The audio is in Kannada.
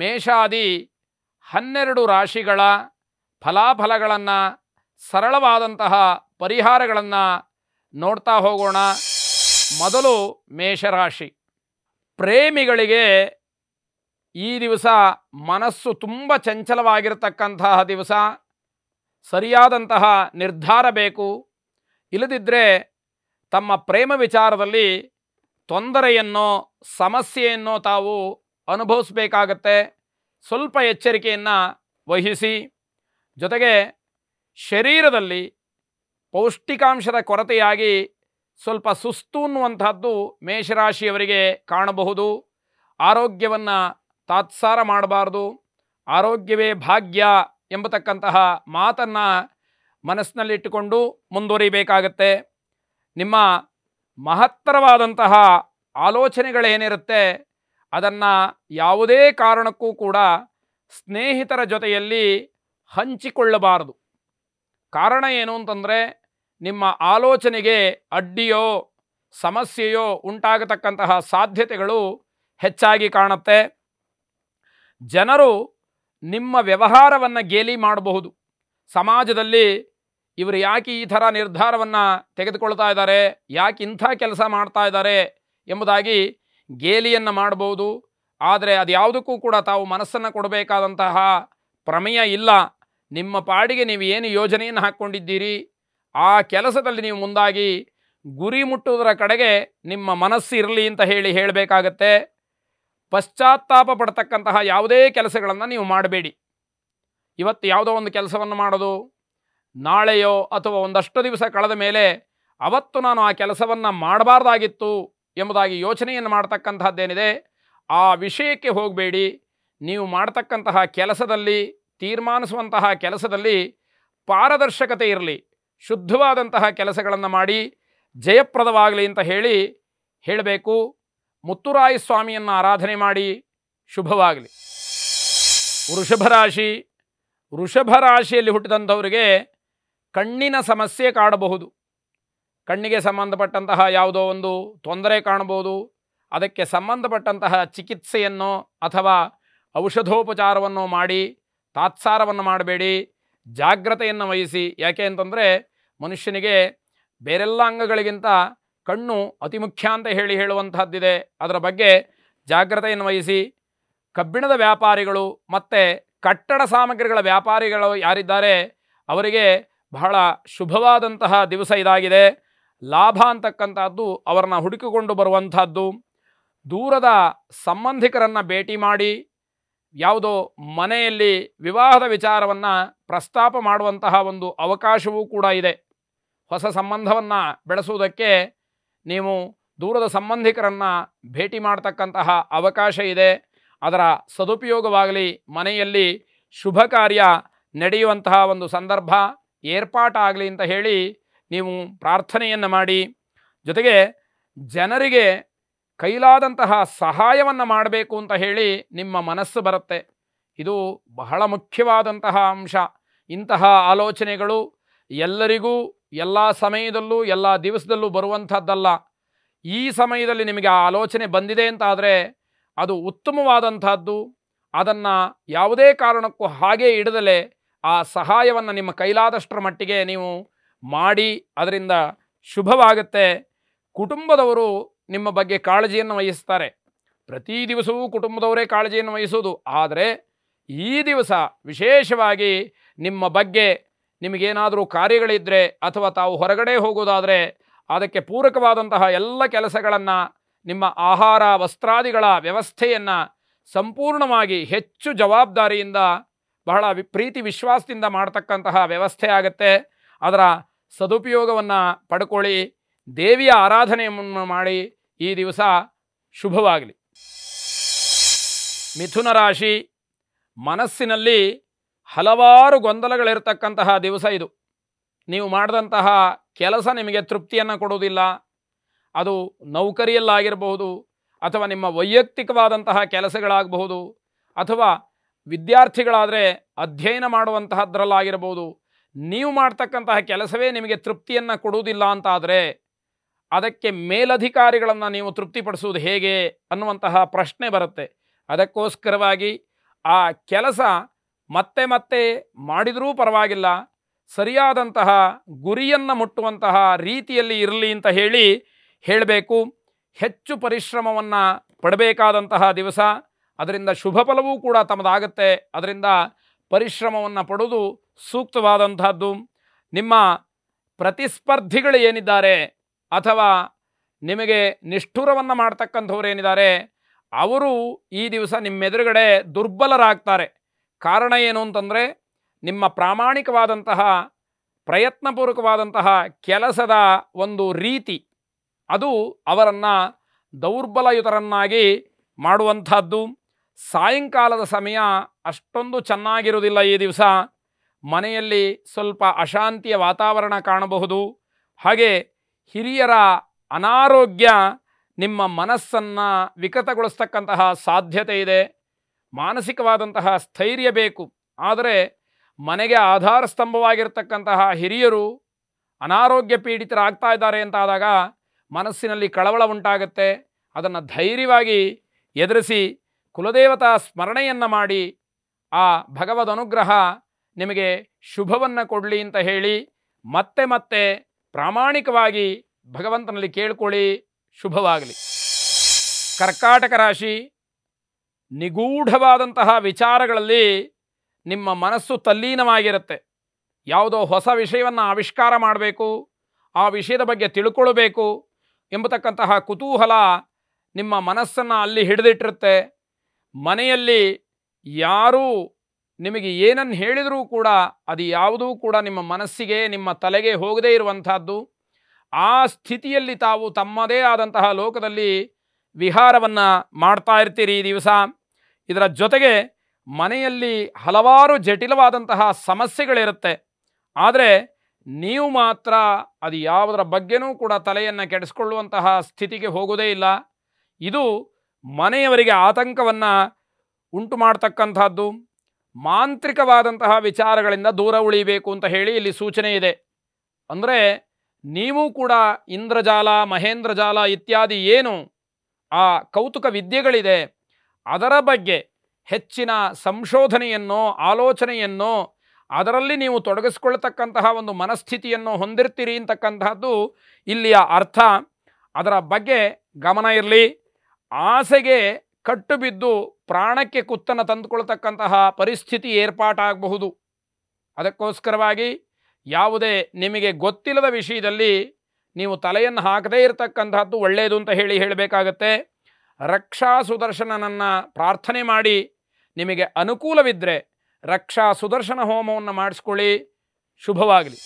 ಮೇಷಾದಿ ಹನ್ನೆರಡು ರಾಶಿಗಳ ಫಲಾಫಲಗಳನ್ನು ಸರಳವಾದಂತಹ ಪರಿಹಾರಗಳನ್ನು ನೋಡ್ತಾ ಹೋಗೋಣ ಮೊದಲು ಮೇಷರಾಶಿ ಪ್ರೇಮಿಗಳಿಗೆ ಈ ದಿವಸ ಮನಸ್ಸು ತುಂಬ ಚಂಚಲವಾಗಿರತಕ್ಕಂತಹ ದಿವಸ ಸರಿಯಾದಂತಹ ನಿರ್ಧಾರ ಬೇಕು ಇಲ್ಲದಿದ್ದರೆ ತಮ್ಮ ಪ್ರೇಮ ವಿಚಾರದಲ್ಲಿ ತೊಂದರೆಯನ್ನೋ ಸಮಸ್ಯೆಯನ್ನೋ ತಾವು ಅನುಭವಿಸ್ಬೇಕಾಗತ್ತೆ ಸ್ವಲ್ಪ ಎಚ್ಚರಿಕೆಯನ್ನು ವಹಿಸಿ ಜೊತೆಗೆ ಶರೀರದಲ್ಲಿ ಪೌಷ್ಟಿಕಾಂಶದ ಕೊರತೆಯಾಗಿ ಸ್ವಲ್ಪ ಸುಸ್ತು ಅನ್ನುವಂಥದ್ದು ಮೇಷರಾಶಿಯವರಿಗೆ ಕಾಣಬಹುದು ಆರೋಗ್ಯವನ್ನು ತಾತ್ಸಾರ ಮಾಡಬಾರ್ದು ಆರೋಗ್ಯವೇ ಭಾಗ್ಯ ಎಂಬತಕ್ಕಂತಹ ಮಾತನ್ನು ಮನಸ್ಸಿನಲ್ಲಿಟ್ಟುಕೊಂಡು ಮುಂದುವರಿಬೇಕಾಗತ್ತೆ ನಿಮ್ಮ ಮಹತ್ತರವಾದಂತಹ ಆಲೋಚನೆಗಳೇನಿರುತ್ತೆ ಅದನ್ನು ಯಾವುದೇ ಕಾರಣಕ್ಕೂ ಕೂಡ ಸ್ನೇಹಿತರ ಜೊತೆಯಲ್ಲಿ ಹಂಚಿಕೊಳ್ಳಬಾರದು ಕಾರಣ ಏನು ಅಂತಂದರೆ ನಿಮ್ಮ ಆಲೋಚನೆಗೆ ಅಡ್ಡಿಯೋ ಸಮಸ್ಯೆಯೋ ಉಂಟಾಗತಕ್ಕಂತಹ ಸಾಧ್ಯತೆಗಳು ಹೆಚ್ಚಾಗಿ ಕಾಣುತ್ತೆ ಜನರು ನಿಮ್ಮ ವ್ಯವಹಾರವನ್ನು ಗೇಲಿ ಮಾಡಬಹುದು ಸಮಾಜದಲ್ಲಿ ಇವರು ಯಾಕೆ ಈ ಥರ ನಿರ್ಧಾರವನ್ನು ತೆಗೆದುಕೊಳ್ತಾ ಇದ್ದಾರೆ ಯಾಕೆ ಇಂಥ ಕೆಲಸ ಮಾಡ್ತಾ ಇದ್ದಾರೆ ಎಂಬುದಾಗಿ ಗೇಲಿಯನ್ನು ಮಾಡ್ಬೋದು ಆದರೆ ಅದು ಯಾವುದಕ್ಕೂ ಕೂಡ ತಾವು ಮನಸ್ಸನ್ನು ಕೊಡಬೇಕಾದಂತಹ ಪ್ರಮೇಯ ಇಲ್ಲ ನಿಮ್ಮ ಪಾಡಿಗೆ ನೀವು ಏನು ಯೋಜನೆಯನ್ನು ಹಾಕ್ಕೊಂಡಿದ್ದೀರಿ ಆ ಕೆಲಸದಲ್ಲಿ ನೀವು ಮುಂದಾಗಿ ಗುರಿ ಮುಟ್ಟುವುದರ ಕಡೆಗೆ ನಿಮ್ಮ ಮನಸ್ಸು ಇರಲಿ ಅಂತ ಹೇಳಿ ಹೇಳಬೇಕಾಗತ್ತೆ ಪಶ್ಚಾತ್ತಾಪ ಪಡ್ತಕ್ಕಂತಹ ಯಾವುದೇ ಕೆಲಸಗಳನ್ನು ನೀವು ಮಾಡಬೇಡಿ ಇವತ್ತು ಯಾವುದೋ ಒಂದು ಕೆಲಸವನ್ನು ಮಾಡೋದು ನಾಳೆಯೋ ಅಥವಾ ಒಂದಷ್ಟು ದಿವಸ ಕಳೆದ ಮೇಲೆ ಅವತ್ತು ನಾನು ಆ ಕೆಲಸವನ್ನು ಮಾಡಬಾರ್ದಾಗಿತ್ತು ಎಂಬುದಾಗಿ ಯೋಚನೆಯನ್ನು ಮಾಡ್ತಕ್ಕಂತಹದ್ದೇನಿದೆ ಆ ವಿಷಯಕ್ಕೆ ಹೋಗಬೇಡಿ ನೀವು ಮಾಡ್ತಕ್ಕಂತಹ ಕೆಲಸದಲ್ಲಿ ತೀರ್ಮಾನಿಸುವಂತಹ ಕೆಲಸದಲ್ಲಿ ಪಾರದರ್ಶಕತೆ ಇರಲಿ ಶುದ್ಧವಾದಂತಹ ಕೆಲಸಗಳನ್ನು ಮಾಡಿ ಜಯಪ್ರದವಾಗಲಿ ಅಂತ ಹೇಳಿ ಹೇಳಬೇಕು ಮುತ್ತುರಾಯ ಸ್ವಾಮಿಯನ್ನು ಆರಾಧನೆ ಮಾಡಿ ಶುಭವಾಗಲಿ ವೃಷಭರಾಶಿ ವೃಷಭ ರಾಶಿಯಲ್ಲಿ ಹುಟ್ಟಿದಂಥವರಿಗೆ ಕಣ್ಣಿನ ಸಮಸ್ಯೆ ಕಾಡಬಹುದು ಕಣ್ಣಿಗೆ ಸಂಬಂಧಪಟ್ಟಂತಹ ಯಾವುದೋ ಒಂದು ತೊಂದರೆ ಕಾಣ್ಬೋದು ಅದಕ್ಕೆ ಸಂಬಂಧಪಟ್ಟಂತಹ ಚಿಕಿತ್ಸೆಯನ್ನು ಅಥವಾ ಔಷಧೋಪಚಾರವನ್ನು ಮಾಡಿ ತಾತ್ಸಾರವನ್ನು ಮಾಡಬೇಡಿ ಜಾಗ್ರತೆಯನ್ನು ವಹಿಸಿ ಯಾಕೆ ಅಂತಂದರೆ ಮನುಷ್ಯನಿಗೆ ಬೇರೆಲ್ಲ ಅಂಗಗಳಿಗಿಂತ ಕಣ್ಣು ಅತಿ ಮುಖ್ಯ ಅಂತ ಹೇಳಿ ಹೇಳುವಂತಹದ್ದಿದೆ ಅದರ ಬಗ್ಗೆ ಜಾಗ್ರತೆಯನ್ನು ವಹಿಸಿ ಕಬ್ಬಿಣದ ವ್ಯಾಪಾರಿಗಳು ಮತ್ತು ಕಟ್ಟಡ ಸಾಮಗ್ರಿಗಳ ವ್ಯಾಪಾರಿಗಳು ಯಾರಿದ್ದಾರೆ ಅವರಿಗೆ ಬಹಳ ಶುಭವಾದಂತಹ ದಿವಸ ಇದಾಗಿದೆ ಲಾಭ ಅಂತಕ್ಕಂಥದ್ದು ಅವರನ್ನು ಹುಡುಕಿಕೊಂಡು ಬರುವಂಥದ್ದು ದೂರದ ಸಂಬಂಧಿಕರನ್ನು ಭೇಟಿ ಮಾಡಿ ಯಾವುದೋ ಮನೆಯಲ್ಲಿ ವಿವಾಹದ ವಿಚಾರವನ್ನು ಪ್ರಸ್ತಾಪ ಮಾಡುವಂತಹ ಒಂದು ಅವಕಾಶವೂ ಕೂಡ ಇದೆ ಹೊಸ ಸಂಬಂಧವನ್ನು ಬೆಳೆಸುವುದಕ್ಕೆ ನೀವು ದೂರದ ಸಂಬಂಧಿಕರನ್ನು ಭೇಟಿ ಮಾಡತಕ್ಕಂತಹ ಅವಕಾಶ ಇದೆ ಅದರ ಸದುಪಯೋಗವಾಗಲಿ ಮನೆಯಲ್ಲಿ ಶುಭ ಕಾರ್ಯ ನಡೆಯುವಂತಹ ಒಂದು ಸಂದರ್ಭ ಏರ್ಪಾಟಾಗಲಿ ಅಂತ ಹೇಳಿ ನೀವು ಪ್ರಾರ್ಥನೆಯನ್ನು ಮಾಡಿ ಜೊತೆಗೆ ಜನರಿಗೆ ಕೈಲಾದಂತಹ ಸಹಾಯವನ್ನು ಮಾಡಬೇಕು ಅಂತ ಹೇಳಿ ನಿಮ್ಮ ಮನಸ್ಸು ಬರುತ್ತೆ ಇದು ಬಹಳ ಮುಖ್ಯವಾದಂತಹ ಅಂಶ ಇಂತಹ ಆಲೋಚನೆಗಳು ಎಲ್ಲರಿಗೂ ಎಲ್ಲ ಸಮಯದಲ್ಲೂ ಎಲ್ಲ ದಿವಸದಲ್ಲೂ ಬರುವಂಥದ್ದಲ್ಲ ಈ ಸಮಯದಲ್ಲಿ ನಿಮಗೆ ಆ ಆಲೋಚನೆ ಬಂದಿದೆ ಅಂತಾದರೆ ಅದು ಉತ್ತಮವಾದಂಥದ್ದು ಅದನ್ನು ಯಾವುದೇ ಕಾರಣಕ್ಕೂ ಹಾಗೆ ಇಡದಲೇ ಆ ಸಹಾಯವನ್ನು ನಿಮ್ಮ ಕೈಲಾದಷ್ಟರ ಮಟ್ಟಿಗೆ ನೀವು ಮಾಡಿ ಅದರಿಂದ ಶುಭವಾಗುತ್ತೆ ಕುಟುಂಬದವರು ನಿಮ್ಮ ಬಗ್ಗೆ ಕಾಳಜಿಯನ್ನು ವಹಿಸ್ತಾರೆ ಪ್ರತಿ ದಿವಸವೂ ಕುಟುಂಬದವರೇ ಕಾಳಜಿಯನ್ನು ವಹಿಸೋದು ಆದರೆ ಈ ದಿವಸ ವಿಶೇಷವಾಗಿ ನಿಮ್ಮ ಬಗ್ಗೆ ನಿಮಗೇನಾದರೂ ಕಾರ್ಯಗಳಿದ್ದರೆ ಅಥವಾ ತಾವು ಹೊರಗಡೆ ಹೋಗೋದಾದರೆ ಅದಕ್ಕೆ ಪೂರಕವಾದಂತಹ ಎಲ್ಲ ಕೆಲಸಗಳನ್ನು ನಿಮ್ಮ ಆಹಾರ ವಸ್ತ್ರಾದಿಗಳ ವ್ಯವಸ್ಥೆಯನ್ನು ಸಂಪೂರ್ಣವಾಗಿ ಹೆಚ್ಚು ಜವಾಬ್ದಾರಿಯಿಂದ ಬಹಳ ಪ್ರೀತಿ ವಿಶ್ವಾಸದಿಂದ ಮಾಡತಕ್ಕಂತಹ ವ್ಯವಸ್ಥೆ ಆಗುತ್ತೆ ಅದರ ಸದುಪಯೋಗವನ್ನು ಪಡ್ಕೊಳ್ಳಿ ದೇವಿಯ ಆರಾಧನೆಯನ್ನು ಮಾಡಿ ಈ ದಿವಸ ಶುಭವಾಗಲಿ ಮಿಥುನ ರಾಶಿ ಮನಸ್ಸಿನಲ್ಲಿ ಹಲವಾರು ಗೊಂದಲಗಳಿರತಕ್ಕಂತಹ ದಿವಸ ಇದು ನೀವು ಮಾಡಿದಂತಹ ಕೆಲಸ ನಿಮಗೆ ತೃಪ್ತಿಯನ್ನು ಕೊಡುವುದಿಲ್ಲ ಅದು ನೌಕರಿಯಲ್ಲಾಗಿರಬಹುದು ಅಥವಾ ನಿಮ್ಮ ವೈಯಕ್ತಿಕವಾದಂತಹ ಕೆಲಸಗಳಾಗಬಹುದು ಅಥವಾ ವಿದ್ಯಾರ್ಥಿಗಳಾದರೆ ಅಧ್ಯಯನ ಮಾಡುವಂತಹದ್ರಲ್ಲಾಗಿರ್ಬೋದು ನೀವು ಮಾಡ್ತಕ್ಕಂತಹ ಕೆಲಸವೇ ನಿಮಗೆ ತೃಪ್ತಿಯನ್ನು ಕೊಡುವುದಿಲ್ಲ ಅಂತಾದರೆ ಅದಕ್ಕೆ ಮೇಲಧಿಕಾರಿಗಳನ್ನು ನೀವು ತೃಪ್ತಿಪಡಿಸುವುದು ಹೇಗೆ ಅನ್ನುವಂತಹ ಪ್ರಶ್ನೆ ಬರುತ್ತೆ ಅದಕ್ಕೋಸ್ಕರವಾಗಿ ಆ ಕೆಲಸ ಮತ್ತೆ ಮತ್ತೆ ಮಾಡಿದರೂ ಪರವಾಗಿಲ್ಲ ಸರಿಯಾದಂತಹ ಗುರಿಯನ್ನು ಮುಟ್ಟುವಂತಹ ರೀತಿಯಲ್ಲಿ ಇರಲಿ ಅಂತ ಹೇಳಿ ಹೇಳಬೇಕು ಹೆಚ್ಚು ಪರಿಶ್ರಮವನ್ನು ಪಡಬೇಕಾದಂತಹ ದಿವಸ ಅದರಿಂದ ಶುಭ ಫಲವೂ ಕೂಡ ತಮ್ಮದಾಗುತ್ತೆ ಅದರಿಂದ ಪರಿಶ್ರಮವನ್ನು ಪಡೋದು ಸೂಕ್ತವಾದಂಥದ್ದು ನಿಮ್ಮ ಪ್ರತಿಸ್ಪರ್ಧಿಗಳು ಏನಿದ್ದಾರೆ ಅಥವಾ ನಿಮಗೆ ನಿಷ್ಠುರವನ್ನು ಮಾಡ್ತಕ್ಕಂಥವ್ರು ಏನಿದ್ದಾರೆ ಅವರು ಈ ದಿವಸ ನಿಮ್ಮೆದುರುಗಡೆ ದುರ್ಬಲರಾಗ್ತಾರೆ ಕಾರಣ ಏನು ಅಂತಂದರೆ ನಿಮ್ಮ ಪ್ರಾಮಾಣಿಕವಾದಂತಹ ಪ್ರಯತ್ನಪೂರ್ವಕವಾದಂತಹ ಕೆಲಸದ ಒಂದು ರೀತಿ ಅದು ಅವರನ್ನು ದೌರ್ಬಲಯುತರನ್ನಾಗಿ ಮಾಡುವಂಥದ್ದು ಸಾಯಂಕಾಲದ ಸಮಯ ಅಷ್ಟೊಂದು ಚೆನ್ನಾಗಿರುವುದಿಲ್ಲ ಈ ದಿವಸ ಮನೆಯಲ್ಲಿ ಸ್ವಲ್ಪ ಅಶಾಂತಿಯ ವಾತಾವರಣ ಕಾಣಬಹುದು ಹಾಗೆ ಹಿರಿಯರ ಅನಾರೋಗ್ಯ ನಿಮ್ಮ ಮನಸ್ಸನ್ನು ವಿಕತಗೊಳಿಸ್ತಕ್ಕಂತಹ ಸಾಧ್ಯತೆ ಇದೆ ಮಾನಸಿಕವಾದಂತಹ ಸ್ಥೈರ್ಯ ಬೇಕು ಆದರೆ ಮನೆಗೆ ಆಧಾರ ಸ್ತಂಭವಾಗಿರ್ತಕ್ಕಂತಹ ಹಿರಿಯರು ಅನಾರೋಗ್ಯ ಪೀಡಿತರಾಗ್ತಾ ಇದ್ದಾರೆ ಅಂತಾದಾಗ ಮನಸ್ಸಿನಲ್ಲಿ ಕಳವಳ ಉಂಟಾಗುತ್ತೆ ಅದನ್ನು ಧೈರ್ಯವಾಗಿ ಎದುರಿಸಿ ಕುಲದೇವತಾ ಸ್ಮರಣೆಯನ್ನು ಮಾಡಿ ಆ ಭಗವದ್ ಅನುಗ್ರಹ ನಿಮಗೆ ಶುಭವನ್ನು ಕೊಡಲಿ ಅಂತ ಹೇಳಿ ಮತ್ತೆ ಮತ್ತೆ ಪ್ರಾಮಾಣಿಕವಾಗಿ ಭಗವಂತನಲ್ಲಿ ಕೇಳ್ಕೊಳ್ಳಿ ಶುಭವಾಗಲಿ ಕರ್ಕಾಟಕ ರಾಶಿ ನಿಗೂಢವಾದಂತಹ ವಿಚಾರಗಳಲ್ಲಿ ನಿಮ್ಮ ಮನಸ್ಸು ತಲ್ಲೀನವಾಗಿರುತ್ತೆ ಯಾವುದೋ ಹೊಸ ವಿಷಯವನ್ನು ಆವಿಷ್ಕಾರ ಮಾಡಬೇಕು ಆ ವಿಷಯದ ಬಗ್ಗೆ ತಿಳ್ಕೊಳ್ಬೇಕು ಎಂಬತಕ್ಕಂತಹ ಕುತೂಹಲ ನಿಮ್ಮ ಮನಸ್ಸನ್ನು ಅಲ್ಲಿ ಹಿಡಿದಿಟ್ಟಿರುತ್ತೆ ಮನೆಯಲ್ಲಿ ಯಾರೂ ನಿಮಗೆ ಏನನ್ನು ಹೇಳಿದರೂ ಕೂಡ ಅದು ಯಾವುದೂ ಕೂಡ ನಿಮ್ಮ ಮನಸ್ಸಿಗೆ ನಿಮ್ಮ ತಲೆಗೆ ಹೋಗದೇ ಇರುವಂತಹದ್ದು ಆ ಸ್ಥಿತಿಯಲ್ಲಿ ತಾವು ತಮ್ಮದೇ ಆದಂತಹ ಲೋಕದಲ್ಲಿ ವಿಹಾರವನ್ನು ಮಾಡ್ತಾ ಇರ್ತೀರಿ ಈ ದಿವಸ ಇದರ ಜೊತೆಗೆ ಮನೆಯಲ್ಲಿ ಹಲವಾರು ಜಟಿಲವಾದಂತಹ ಸಮಸ್ಯೆಗಳಿರುತ್ತೆ ಆದರೆ ನೀವು ಮಾತ್ರ ಅದು ಯಾವುದರ ಬಗ್ಗೆನೂ ಕೂಡ ತಲೆಯನ್ನು ಕೆಡಿಸ್ಕೊಳ್ಳುವಂತಹ ಸ್ಥಿತಿಗೆ ಹೋಗೋದೇ ಇಲ್ಲ ಇದು ಮನೆಯವರಿಗೆ ಆತಂಕವನ್ನು ಉಂಟು ಮಾಡ್ತಕ್ಕಂಥದ್ದು ಮಾಂತ್ರಿಕವಾದಂತಹ ವಿಚಾರಗಳಿಂದ ದೂರ ಉಳಿಬೇಕು ಅಂತ ಹೇಳಿ ಇಲ್ಲಿ ಸೂಚನೆ ಇದೆ ಅಂದರೆ ನೀವು ಕೂಡ ಇಂದ್ರಜಾಲ ಮಹೇಂದ್ರಜಾಲ ಇತ್ಯಾದಿ ಏನು ಆ ಕೌತುಕ ವಿದ್ಯೆಗಳಿದೆ ಅದರ ಬಗ್ಗೆ ಹೆಚ್ಚಿನ ಸಂಶೋಧನೆಯನ್ನು ಆಲೋಚನೆಯನ್ನು ಅದರಲ್ಲಿ ನೀವು ತೊಡಗಿಸ್ಕೊಳ್ತಕ್ಕಂತಹ ಒಂದು ಮನಸ್ಥಿತಿಯನ್ನು ಹೊಂದಿರ್ತೀರಿ ಅಂತಕ್ಕಂತಹದ್ದು ಇಲ್ಲಿಯ ಅರ್ಥ ಅದರ ಬಗ್ಗೆ ಗಮನ ಇರಲಿ ಆಸೆಗೆ ಕಟ್ಟು ಬಿದ್ದು ಪ್ರಾಣಕ್ಕೆ ಕುತ್ತನ ತಂದುಕೊಳ್ತಕ್ಕಂತಹ ಪರಿಸ್ಥಿತಿ ಏರ್ಪಾಟಾಗಬಹುದು ಅದಕ್ಕೋಸ್ಕರವಾಗಿ ಯಾವುದೇ ನಿಮಗೆ ಗೊತ್ತಿಲ್ಲದ ವಿಷಯದಲ್ಲಿ ನೀವು ತಲೆಯನ್ನು ಹಾಕದೇ ಇರತಕ್ಕಂತಹದ್ದು ಒಳ್ಳೆಯದು ಅಂತ ಹೇಳಿ ಹೇಳಬೇಕಾಗತ್ತೆ ರಕ್ಷಾ ಸುದರ್ಶನನನ್ನು ಪ್ರಾರ್ಥನೆ ಮಾಡಿ ನಿಮಗೆ ಅನುಕೂಲವಿದ್ದರೆ ರಕ್ಷಾ ಸುದರ್ಶನ ಹೋಮವನ್ನು ಮಾಡಿಸ್ಕೊಳ್ಳಿ ಶುಭವಾಗಲಿ